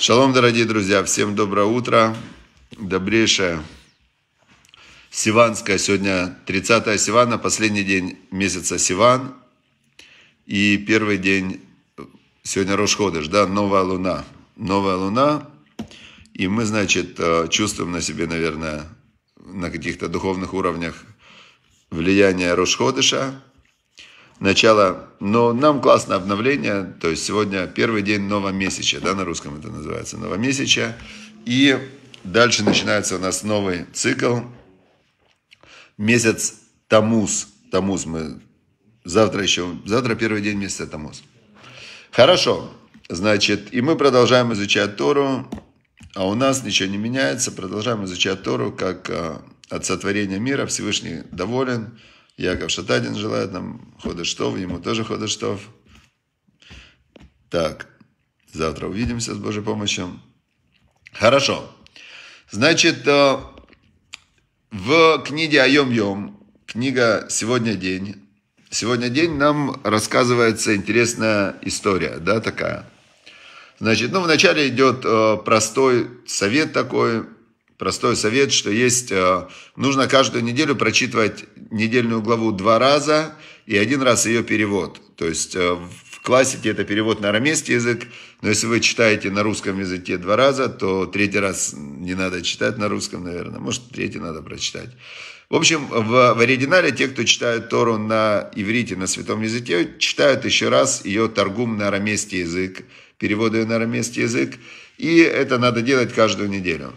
Шалом, дорогие друзья, всем доброе утро, добрейшая Сиванская. сегодня 30 Сивана, последний день месяца Сиван и первый день, э, сегодня Рошходыш, да, новая луна, новая луна, и мы, значит, э, чувствуем на себе, наверное, на каких-то духовных уровнях влияние Рошходыша, начало, но нам классное обновление, то есть сегодня первый день новомесяча, да, на русском это называется, новомесяча, и дальше начинается у нас новый цикл, месяц Тамус. Тамус мы, завтра еще, завтра первый день месяца Тамус. Хорошо, значит, и мы продолжаем изучать Тору, а у нас ничего не меняется, продолжаем изучать Тору, как а, от сотворения мира Всевышний доволен, Яков Шатадин желает нам ходыштов, ему тоже ходыштов. Так, завтра увидимся с Божьей помощью. Хорошо. Значит, э, в книге «Айом-Йом», книга «Сегодня день», Сегодня день нам рассказывается интересная история, да, такая. Значит, ну, вначале идет э, простой совет такой, простой совет, что есть, э, нужно каждую неделю прочитывать недельную главу два раза и один раз ее перевод. То есть э, в классике это перевод на арамейский язык, но если вы читаете на русском языке два раза, то третий раз не надо читать на русском, наверное, может третий надо прочитать. В общем, в, в оригинале те, кто читают Тору на иврите, на святом языке, читают еще раз ее торгум на арамейский язык, переводы на арамейский язык, и это надо делать каждую неделю.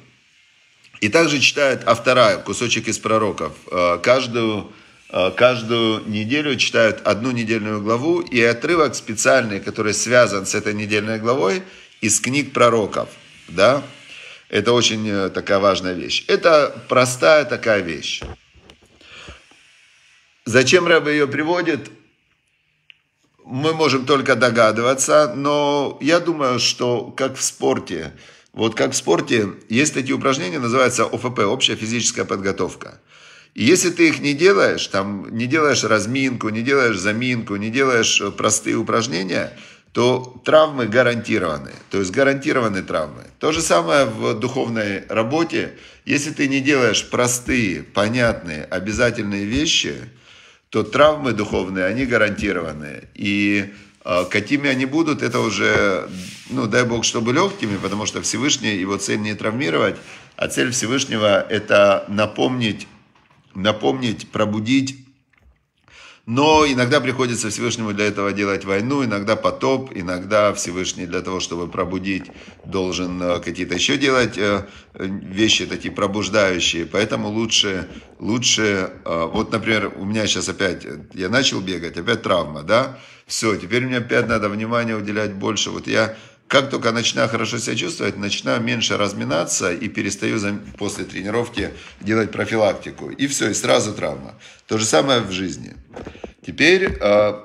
И также читает вторая кусочек из пророков. Э, каждую, э, каждую неделю читают одну недельную главу и отрывок специальный, который связан с этой недельной главой, из книг пророков. Да? Это очень э, такая важная вещь. Это простая такая вещь. Зачем Рэбе ее приводит, мы можем только догадываться, но я думаю, что как в спорте, вот как в спорте есть такие упражнения, называются ОФП, общая физическая подготовка. И если ты их не делаешь, там не делаешь разминку, не делаешь заминку, не делаешь э, простые упражнения, то травмы гарантированы. То есть гарантированы травмы. То же самое в духовной работе. Если ты не делаешь простые, понятные, обязательные вещи, то травмы духовные, они гарантированы. И а, какими они будут, это уже, ну, дай бог, чтобы легкими, потому что Всевышний, его цель не травмировать, а цель Всевышнего – это напомнить, напомнить, пробудить но иногда приходится Всевышнему для этого делать войну, иногда потоп, иногда Всевышний для того, чтобы пробудить, должен э, какие-то еще делать э, э, вещи такие пробуждающие. Поэтому лучше, лучше, вот, например, у меня сейчас опять, я начал бегать, опять травма, да? Все, теперь мне опять надо внимание уделять больше. Вот я как только начинаю хорошо себя чувствовать, начинаю меньше разминаться и перестаю после тренировки делать профилактику. И все, и сразу травма. То же самое в жизни. Теперь, а,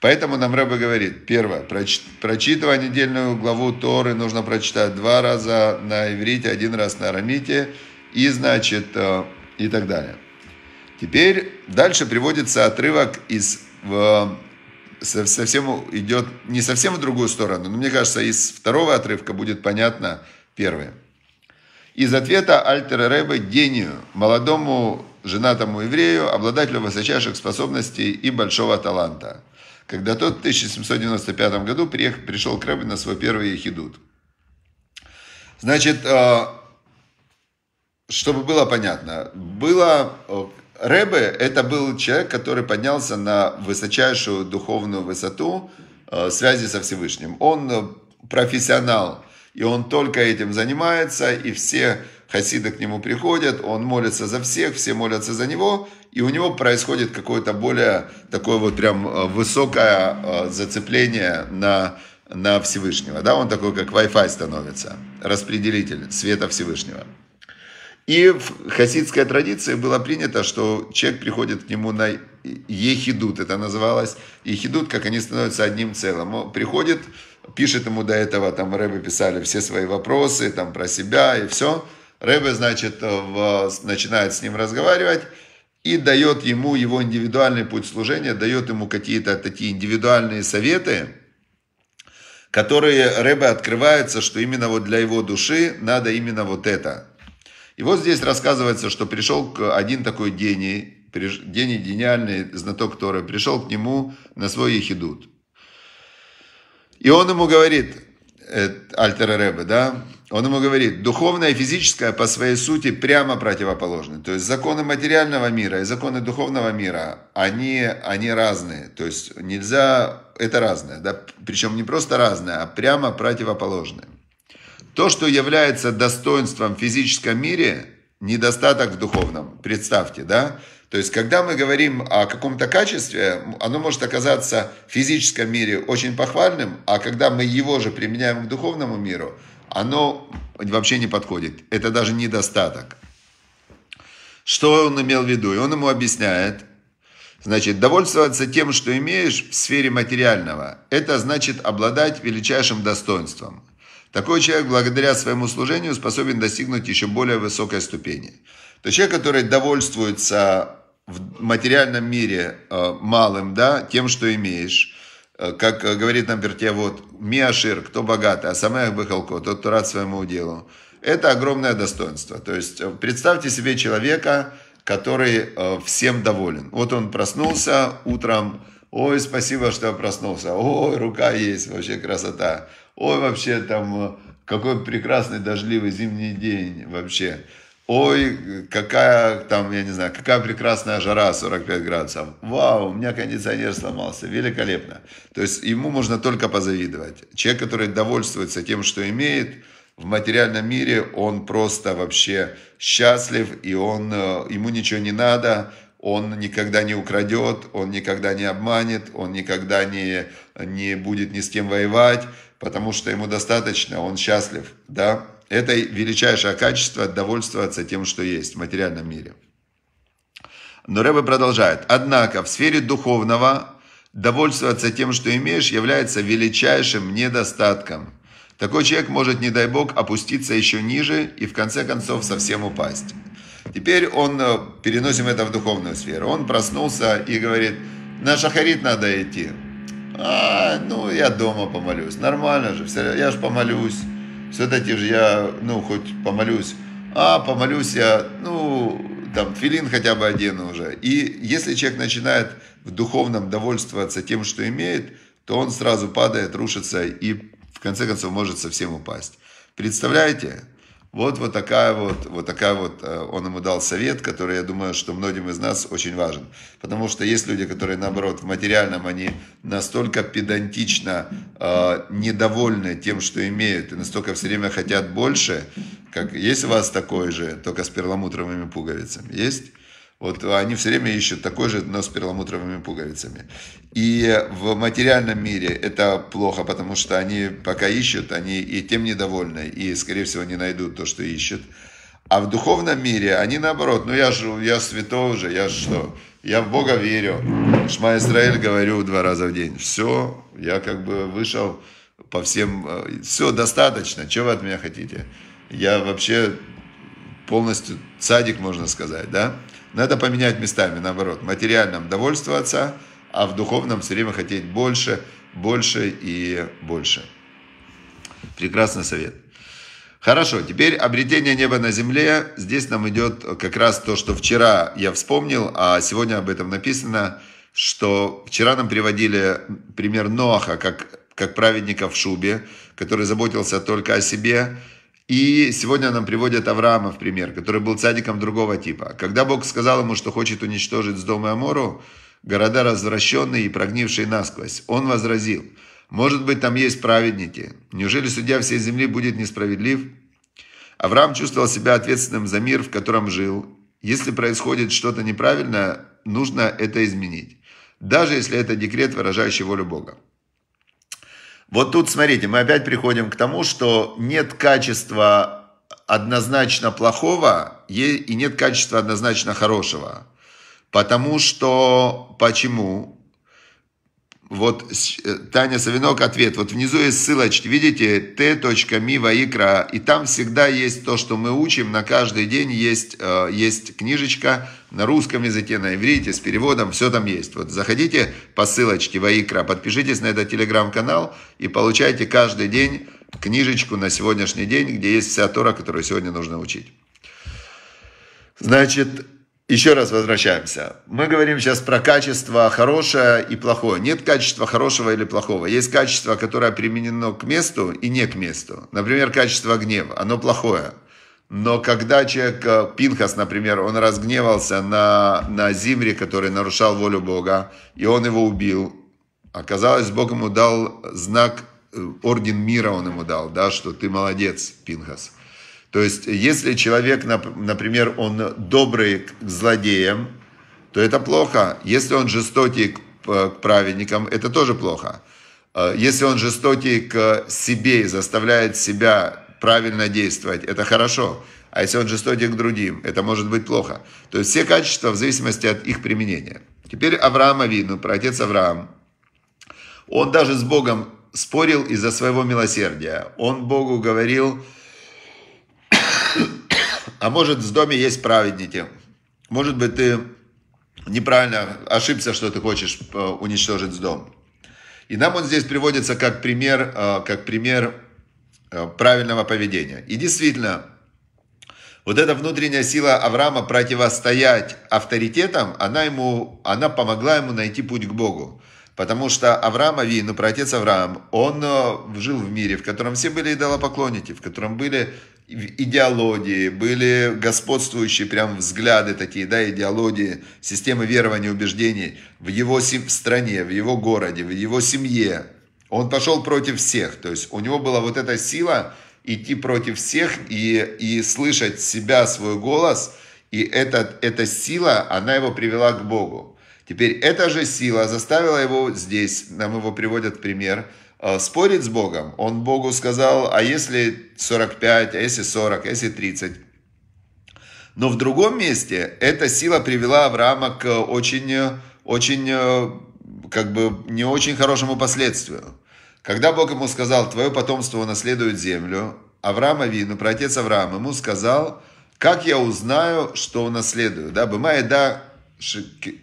поэтому нам Рэбе говорит, первое, проч, прочитывая недельную главу Торы, нужно прочитать два раза на иврите, один раз на арамите, и значит, а, и так далее. Теперь дальше приводится отрывок из в совсем идет не совсем в другую сторону, но мне кажется, из второго отрывка будет понятно первое. Из ответа Альтера Рэбе гению, молодому женатому еврею, обладателю высочайших способностей и большого таланта, когда тот в 1795 году приехал, пришел к Рэбе на свой первый ехидут. Значит, э, чтобы было понятно, было э, Рэбе – это был человек, который поднялся на высочайшую духовную высоту э, связи со Всевышним. Он э, профессионал, и он только этим занимается, и все хасиды к нему приходят, он молится за всех, все молятся за него, и у него происходит какое-то более такое вот прям э, высокое зацепление на, на Всевышнего. Да? Он такой, как Wi-Fi становится, распределитель света Всевышнего. И в хасидской традиции было принято, что человек приходит к нему на ехидут, это называлось ехидут, как они становятся одним целым. Он приходит, пишет ему до этого, там Рэбе писали все свои вопросы, там про себя и все. Рэбе, значит, в, начинает с ним разговаривать и дает ему его индивидуальный путь служения, дает ему какие-то такие индивидуальные советы, которые Рэбе открывается, что именно вот для его души надо именно вот это – и вот здесь рассказывается, что пришел к один такой гений, гений, гениальный знаток Торы, пришел к нему на свой ехидут. И он ему говорит, э, альтер Ребе, да, он ему говорит, духовное и физическое по своей сути прямо противоположны. То есть законы материального мира и законы духовного мира, они, они разные. То есть нельзя, это разное, да, причем не просто разное, а прямо противоположное. То, что является достоинством в физическом мире, недостаток в духовном. Представьте, да? То есть, когда мы говорим о каком-то качестве, оно может оказаться в физическом мире очень похвальным, а когда мы его же применяем к духовному миру, оно вообще не подходит. Это даже недостаток. Что он имел в виду? И он ему объясняет, Значит, довольствоваться тем, что имеешь в сфере материального, это значит обладать величайшим достоинством. Такой человек, благодаря своему служению, способен достигнуть еще более высокой ступени. То человек, который довольствуется в материальном мире э, малым, да, тем, что имеешь, э, как э, говорит нам Пертия, вот, «Миашир, кто богатый, а самых быхалко, тот, кто рад своему делу». Это огромное достоинство. То есть представьте себе человека, который всем доволен. Вот он проснулся утром, ой, спасибо, что я проснулся, ой, рука есть, вообще красота. Ой, вообще там, э, какой прекрасный дождливый зимний день вообще. Ой, какая там, я не знаю, какая прекрасная жара 45 градусов. Вау, у меня кондиционер сломался. Великолепно. То есть ему можно только позавидовать. Человек, который довольствуется тем, что имеет, в материальном мире он просто вообще счастлив, и он, э, ему ничего не надо, он никогда не украдет, он никогда не обманет, он никогда не, не будет ни с кем воевать, потому что ему достаточно, он счастлив, да. Это величайшее качество – довольствоваться тем, что есть в материальном мире. Но Рэбе продолжает. Однако в сфере духовного довольствоваться тем, что имеешь, является величайшим недостатком. Такой человек может, не дай бог, опуститься еще ниже и в конце концов совсем упасть. Теперь он, э, переносим это в духовную сферу, он проснулся и говорит, на шахарит надо идти. А, ну, я дома помолюсь. Нормально же, все, я же помолюсь. Все-таки же я, ну, хоть помолюсь. А, помолюсь я, ну, там, филин хотя бы одену уже. И если человек начинает в духовном довольствоваться тем, что имеет, то он сразу падает, рушится и, в конце концов, может совсем упасть. Представляете? Вот, вот, такая вот, вот такая вот, э, он ему дал совет, который, я думаю, что многим из нас очень важен. Потому что есть люди, которые, наоборот, в материальном, они настолько педантично э, недовольны тем, что имеют, и настолько все время хотят больше, как есть у вас такой же, только с перламутровыми пуговицами? Есть? Вот они все время ищут такой же, но с перламутровыми пуговицами. И в материальном мире это плохо, потому что они пока ищут, они и тем недовольны, и, скорее всего, не найдут то, что ищут. А в духовном мире они наоборот, ну я же, я святой уже, я что, я в Бога верю. Шма Израиль говорю два раза в день. Все, я как бы вышел по всем, э, все, достаточно, чего вы от меня хотите? Я вообще полностью садик можно сказать, да? Надо поменять местами, наоборот. В материальном довольствоваться, а в духовном все время хотеть больше, больше и больше. Прекрасный совет. Хорошо, теперь обретение неба на земле. Здесь нам идет как раз то, что вчера я вспомнил, а сегодня об этом написано, что вчера нам приводили пример Ноаха как, как праведника в шубе, который заботился только о себе, и сегодня нам приводят Авраама в пример, который был цадиком другого типа. Когда Бог сказал ему, что хочет уничтожить с дома Амору, города развращенные и прогнившие насквозь, он возразил, может быть, там есть праведники. Неужели судья всей земли будет несправедлив? Авраам чувствовал себя ответственным за мир, в котором жил. Если происходит что-то неправильное, нужно это изменить. Даже если это декрет, выражающий волю Бога. Вот тут, смотрите, мы опять приходим к тому, что нет качества однозначно плохого и нет качества однозначно хорошего. Потому что, почему? Вот э, Таня Савинок ответ. Вот внизу есть ссылочка, видите, t.mi ваикра. И там всегда есть то, что мы учим. На каждый день есть, э, есть книжечка на русском языке, на иврите, с переводом. Все там есть. Вот заходите по ссылочке ваикра, подпишитесь на этот телеграм-канал и получайте каждый день книжечку на сегодняшний день, где есть вся Тора, которую сегодня нужно учить. Значит, еще раз возвращаемся. Мы говорим сейчас про качество хорошее и плохое. Нет качества хорошего или плохого. Есть качество, которое применено к месту и не к месту. Например, качество гнева. Оно плохое. Но когда человек, э, Пинхас, например, он разгневался на, на Зимре, который нарушал волю Бога, и он его убил, оказалось, Бог ему дал знак, э, орден мира он ему дал, да, что ты молодец, Пинхас. То есть, если человек, например, он добрый к злодеям, то это плохо. Если он жестокий к э, праведникам, это тоже плохо. Э, если он жестокий к себе и заставляет себя правильно действовать, это хорошо. А если он жестокий к другим, это может быть плохо. То есть все качества в зависимости от их применения. Теперь Авраам Авину, про отец Авраам. Он даже с Богом спорил из-за своего милосердия. Он Богу говорил, а может, в доме есть праведники. Может быть, ты неправильно ошибся, что ты хочешь э, уничтожить дом. И нам он здесь приводится как пример, э, как пример э, правильного поведения. И действительно, вот эта внутренняя сила Авраама противостоять авторитетам, она, ему, она помогла ему найти путь к Богу. Потому что Авраам Авин, ну, протец Авраам, он жил в мире, в котором все были идолопоклонники, в котором были идеологии, были господствующие прям взгляды такие, да, идеологии, системы верования, убеждений в его в стране, в его городе, в его семье. Он пошел против всех, то есть у него была вот эта сила идти против всех и, и слышать себя, свой голос, и этот, эта сила, она его привела к Богу. Теперь эта же сила заставила его здесь, нам его приводят пример – Э, спорит с Богом. Он Богу сказал, а если 45, а если 40, а если 30. Но в другом месте эта сила привела Авраама к очень, очень, э, как бы, не очень хорошему последствию. Когда Бог ему сказал, твое потомство унаследует землю, Авраам про отец Авраам, ему сказал, как я узнаю, что унаследую? Да, бымая, да,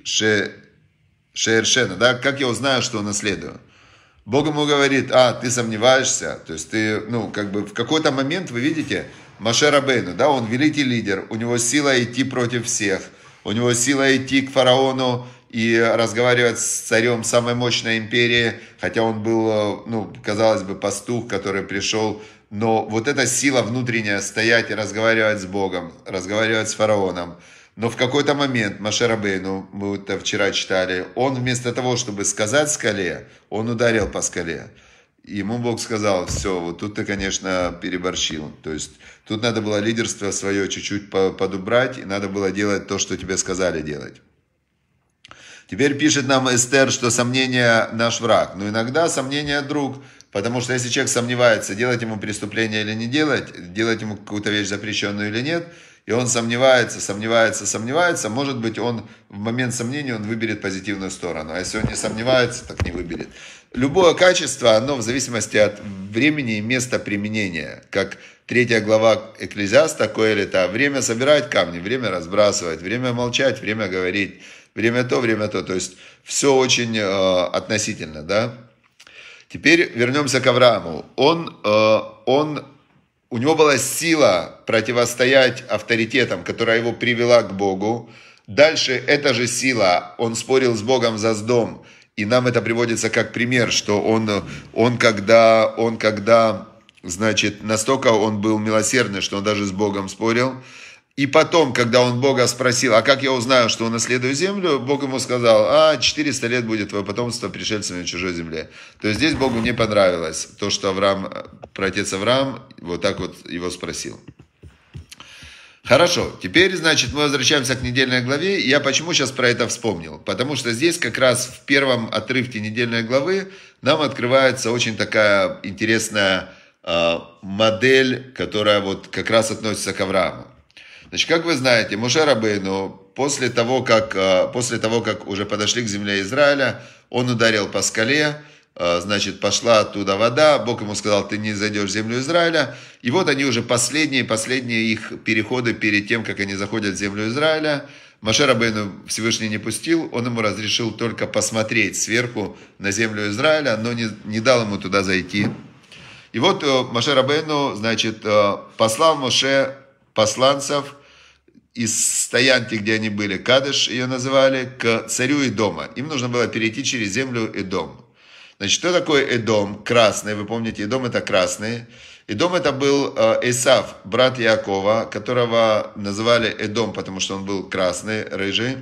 шершена, да, как я узнаю, что унаследую? Бог ему говорит, а, ты сомневаешься, то есть ты, ну, как бы в какой-то момент, вы видите, Маше Рабейну, да, он великий лидер, у него сила идти против всех, у него сила идти к фараону и разговаривать с царем самой мощной империи, хотя он был, э, ну, казалось бы, пастух, который пришел, но вот эта сила внутренняя стоять и разговаривать с Богом, разговаривать с фараоном – но в какой-то момент Машарабейну, мы это вчера читали, он вместо того, чтобы сказать скале, он ударил по скале. ему Бог сказал, все, вот тут ты, конечно, переборщил. То есть тут надо было лидерство свое чуть-чуть подубрать, и надо было делать то, что тебе сказали делать. Теперь пишет нам Эстер, что сомнение наш враг. Но иногда сомнение друг, потому что если человек сомневается, делать ему преступление или не делать, делать ему какую-то вещь запрещенную или нет – и он сомневается, сомневается, сомневается, может быть, он в момент сомнения он выберет позитивную сторону, а если он не сомневается, так не выберет. Любое качество, оно в зависимости от времени и места применения, как третья глава Экклезиаста Коэлита, время собирать камни, время разбрасывать, время молчать, время говорить, время то, время то, то есть все очень э, относительно, да. Теперь вернемся к Аврааму. Он, э, он у него была сила противостоять авторитетам, которая его привела к Богу. Дальше эта же сила, он спорил с Богом за сдом. И нам это приводится как пример, что он, он когда, он когда, значит, настолько он был милосердный, что он даже с Богом спорил, и потом, когда он Бога спросил, а как я узнаю, что унаследую землю, Бог ему сказал, а 400 лет будет твое потомство пришельцами в чужой земле. То есть здесь Богу не понравилось то, что Авраам, протец Авраам вот так вот его спросил. Хорошо, теперь, значит, мы возвращаемся к недельной главе. Я почему сейчас про это вспомнил? Потому что здесь как раз в первом отрывке недельной главы нам открывается очень такая интересная а, модель, которая вот как раз относится к Аврааму. Значит, как вы знаете, Муше Рабейну после того, как, э, после того, как уже подошли к земле Израиля, он ударил по скале, э, значит, пошла оттуда вода, Бог ему сказал, ты не зайдешь в землю Израиля. И вот они уже последние, последние их переходы перед тем, как они заходят в землю Израиля. Маше Рабейну Всевышний не пустил, он ему разрешил только посмотреть сверху на землю Израиля, но не, не дал ему туда зайти. И вот э, Маше Рабейну, значит, послал Маше посланцев – из стоянки, где они были, Кадыш ее называли, к царю Эдома. Им нужно было перейти через землю Эдом. Значит, что такое Эдом? Красный, вы помните, Эдом это красный. Эдом это был э, Эсав, брат Якова, которого называли Эдом, потому что он был красный, рыжий.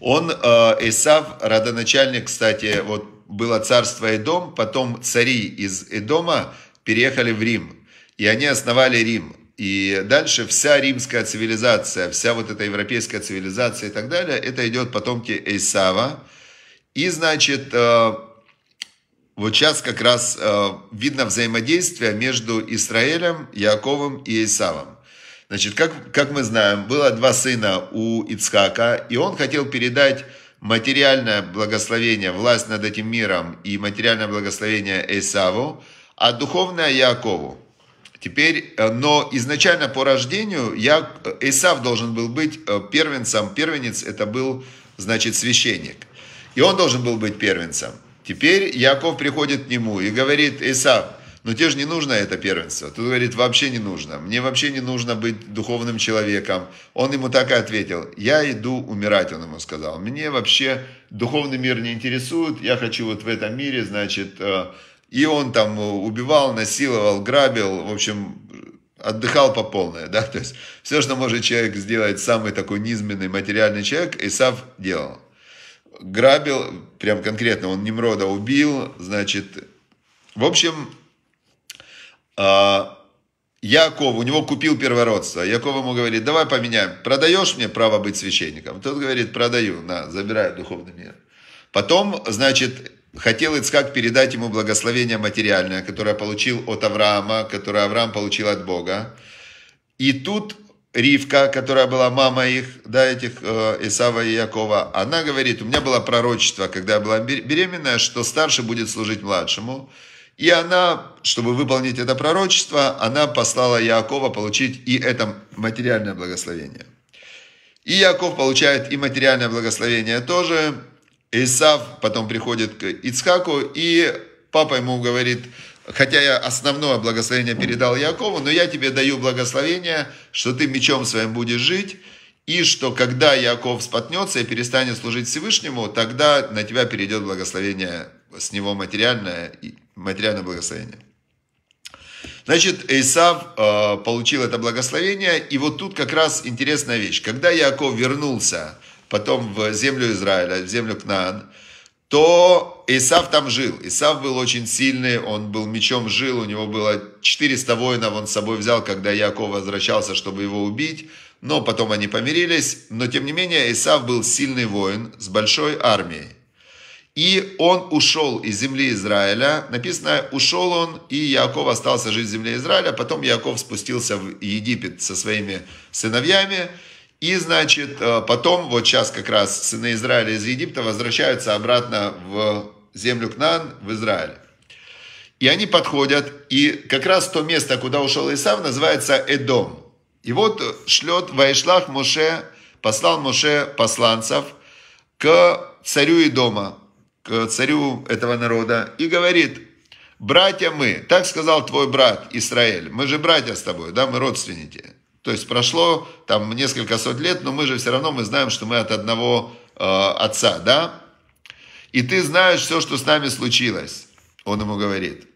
Он, э, Эсав, родоначальник, кстати, вот было царство Эдом, потом цари из Эдома переехали в Рим, и они основали Рим. И дальше вся римская цивилизация, вся вот эта европейская цивилизация и так далее, это идет потомки Эйсава. И, значит, э, вот сейчас как раз э, видно взаимодействие между Израилем, Яковом и Эйсавом. Значит, как, как мы знаем, было два сына у Ицхака, и он хотел передать материальное благословение, власть над этим миром и материальное благословение Эйсаву, а духовное Якову. Теперь, э, но изначально по рождению я, Исав э, должен был быть э, первенцем. Первенец это был, значит, священник. И он должен был быть первенцем. Теперь Яков приходит к нему и говорит, Исав, но ну тебе же не нужно это первенство. Тут говорит, вообще не нужно. Мне вообще не нужно быть духовным человеком. Он ему так и ответил. Я иду умирать, он ему сказал. Мне вообще духовный мир не интересует. Я хочу вот в этом мире, значит, и он там убивал, насиловал, грабил, в общем, отдыхал по полной, да, то есть все, что может человек сделать, самый такой низменный материальный человек, Исав делал. Грабил, прям конкретно, он Немрода убил, значит, в общем, а, Яков, у него купил первородство. Яков ему говорит, давай поменяем, продаешь мне право быть священником? Тот говорит, продаю, на, забираю духовный мир. Потом, значит, Хотел Ицхак передать ему благословение материальное, которое получил от Авраама, которое Авраам получил от Бога. И тут Ривка, которая была мама их, да, этих э, Исава и Якова, она говорит, у меня было пророчество, когда я была беременная, что старший будет служить младшему. И она, чтобы выполнить это пророчество, она послала Якова получить и это материальное благословение. И Яков получает и материальное благословение тоже, Исав потом приходит к Ицхаку, и папа ему говорит, хотя я основное благословение передал Якову, но я тебе даю благословение, что ты мечом своим будешь жить, и что когда Яков спотнется и перестанет служить Всевышнему, тогда на тебя перейдет благословение с него материальное, материальное благословение. Значит, Исав э, получил это благословение, и вот тут как раз интересная вещь. Когда Яков вернулся потом в землю Израиля, в землю Кнаан, то Исав там жил. Исав был очень сильный, он был мечом жил, у него было 400 воинов, он с собой взял, когда Яков возвращался, чтобы его убить. Но потом они помирились. Но тем не менее Исав был сильный воин с большой армией. И он ушел из земли Израиля. Написано, ушел он, и Яков остался жить в земле Израиля. Потом Яков спустился в Египет со своими сыновьями. И, значит, э, потом, вот сейчас как раз сыны Израиля из Египта возвращаются обратно в землю Кнан, в Израиль. И они подходят, и как раз то место, куда ушел Исав, называется Эдом. И вот шлет Вайшлах Моше, послал Моше посланцев к царю Эдома, к царю этого народа, и говорит, братья мы, так сказал твой брат Израиль, мы же братья с тобой, да, мы родственники. То есть прошло там несколько сот лет, но мы же все равно мы знаем, что мы от одного э, отца, да? И ты знаешь все, что с нами случилось, он ему говорит.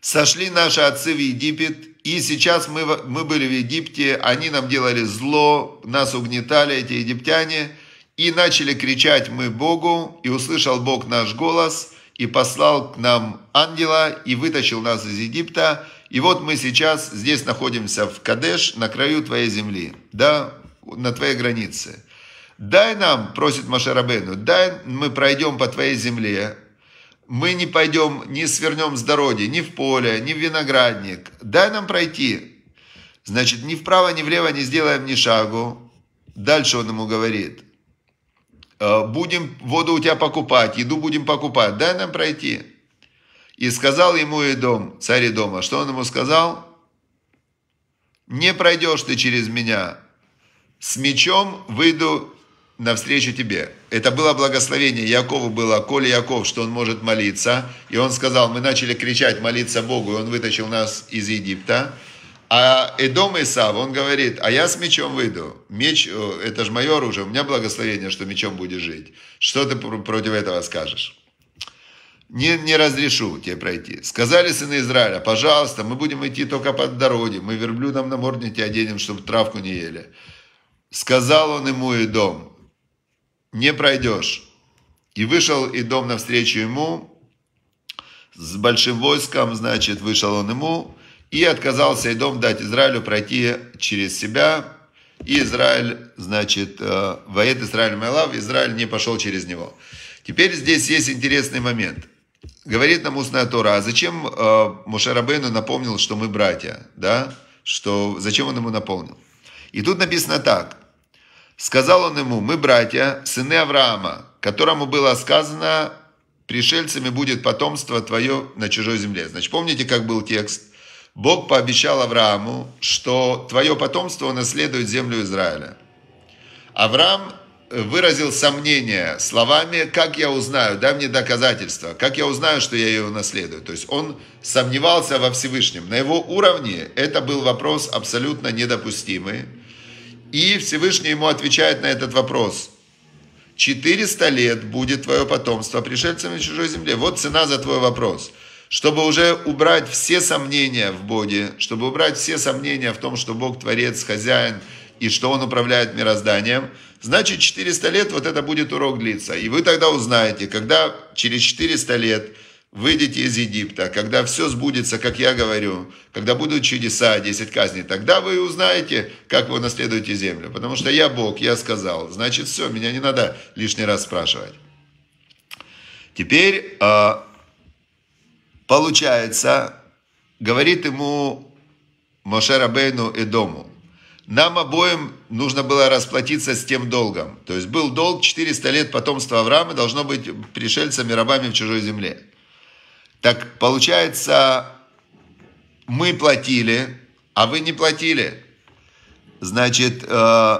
Сошли наши отцы в Египет, и сейчас мы, мы были в Египте, они нам делали зло, нас угнетали эти египтяне, и начали кричать мы Богу, и услышал Бог наш голос, и послал к нам ангела, и вытащил нас из Египта, и вот мы сейчас здесь находимся в Кадеш, на краю твоей земли, да, на твоей границе. Дай нам, просит Машарабену, дай мы пройдем по твоей земле, мы не пойдем, не свернем с дороги, ни в поле, ни в виноградник. Дай нам пройти. Значит, ни вправо, ни влево не сделаем ни шагу. Дальше он ему говорит. «Э, будем воду у тебя покупать, еду будем покупать. Дай нам пройти. И сказал ему Идом, царь дома. что он ему сказал? «Не пройдешь ты через меня, с мечом выйду навстречу тебе». Это было благословение Якову было, Коли Яков, что он может молиться. И он сказал, мы начали кричать, молиться Богу, и он вытащил нас из Египта. А Эдом Исав, он говорит, а я с мечом выйду. Меч, э, это же мое оружие, у меня благословение, что мечом будешь жить. Что ты против этого скажешь? не, не разрешу тебе пройти. Сказали сыны Израиля, пожалуйста, мы будем идти только по дороге, мы верблюдом на морде тебя оденем, чтобы травку не ели. Сказал он ему и дом, не пройдешь. И вышел и дом навстречу ему, с большим войском, значит, вышел он ему, и отказался и дом дать Израилю пройти через себя, и Израиль, значит, э, воет Израиль Майлав, Израиль не пошел через него. Теперь здесь есть интересный момент – говорит нам устная Тора, а зачем э, Мушарабейну напомнил, что мы братья, да? Что, зачем он ему напомнил? И тут написано так. Сказал он ему, мы братья, сыны Авраама, которому было сказано, пришельцами будет потомство твое на чужой земле. Значит, помните, как был текст? Бог пообещал Аврааму, что твое потомство наследует землю Израиля. Авраам выразил сомнение словами, как я узнаю, дай мне доказательства, как я узнаю, что я ее наследую То есть он сомневался во Всевышнем. На его уровне это был вопрос абсолютно недопустимый. И Всевышний ему отвечает на этот вопрос. 400 лет будет твое потомство пришельцами в чужой земле. Вот цена за твой вопрос. Чтобы уже убрать все сомнения в Боге, чтобы убрать все сомнения в том, что Бог творец, хозяин, и что он управляет мирозданием, значит 400 лет вот это будет урок длиться. И вы тогда узнаете, когда через 400 лет выйдете из Египта, когда все сбудется, как я говорю, когда будут чудеса, 10 казней, тогда вы узнаете, как вы наследуете землю. Потому что я Бог, я сказал. Значит, все, меня не надо лишний раз спрашивать. Теперь а, получается, говорит ему Моше Рабейну и дому нам обоим нужно было расплатиться с тем долгом. То есть был долг 400 лет потомства Авраама должно быть пришельцами, рабами в чужой земле. Так получается, мы платили, а вы не платили. Значит, э,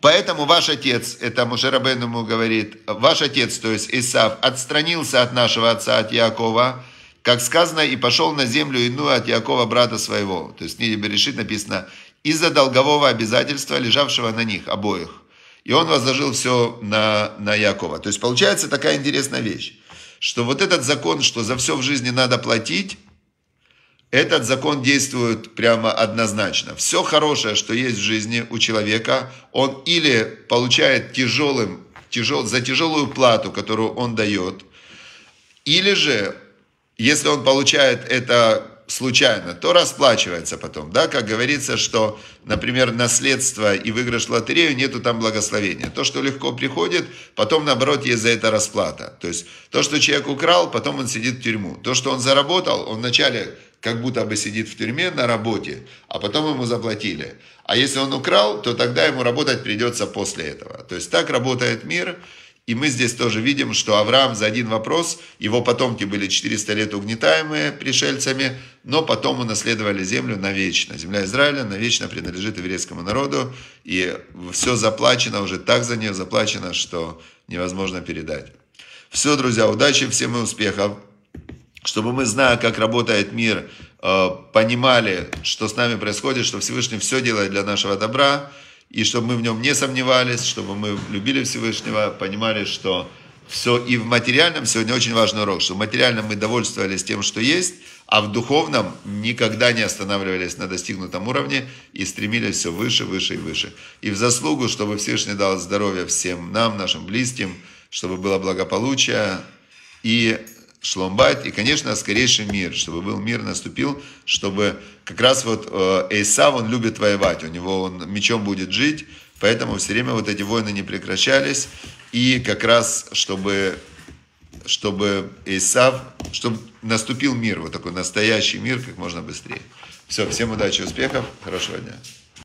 поэтому ваш отец, это Мушерабен ему говорит, ваш отец, то есть Исав, отстранился от нашего отца, от Якова, как сказано, и пошел на землю иную от Якова, брата своего. То есть в книге Берешит написано, из-за долгового обязательства, лежавшего на них обоих. И он возложил все на, на Якова. То есть получается такая интересная вещь, что вот этот закон, что за все в жизни надо платить, этот закон действует прямо однозначно. Все хорошее, что есть в жизни у человека, он или получает тяжелым, тяжел, за тяжелую плату, которую он дает, или же, если он получает это случайно, то расплачивается потом. Да? Как говорится, что, например, наследство и выигрыш в лотерею, нету там благословения. То, что легко приходит, потом, наоборот, есть за это расплата. То есть то, что человек украл, потом он сидит в тюрьму. То, что он заработал, он вначале как будто бы сидит в тюрьме на работе, а потом ему заплатили. А если он украл, то тогда ему работать придется после этого. То есть так работает мир. И мы здесь тоже видим, что Авраам за один вопрос, его потомки были 400 лет угнетаемые пришельцами, но потом унаследовали землю навечно. Земля Израиля навечно принадлежит еврейскому народу, и все заплачено, уже так за нее заплачено, что невозможно передать. Все, друзья, удачи, всем и успехов. Чтобы мы, зная, как работает мир, э, понимали, что с нами происходит, что Всевышний все делает для нашего добра, и чтобы мы в нем не сомневались, чтобы мы любили Всевышнего, понимали, что все и в материальном сегодня очень важный урок, что в материальном мы довольствовались тем, что есть, а в духовном никогда не останавливались на достигнутом уровне и стремились все выше, выше и выше. И в заслугу, чтобы Всевышний дал здоровья всем нам, нашим близким, чтобы было благополучие и шломбайт и, конечно, скорейший мир, чтобы был мир наступил, чтобы как раз вот э, Эйсав, он любит воевать, у него он мечом будет жить, поэтому все время вот эти войны не прекращались, и как раз, чтобы, чтобы Эйсав, чтобы наступил мир, вот такой настоящий мир, как можно быстрее. Все, всем удачи, успехов, хорошего дня.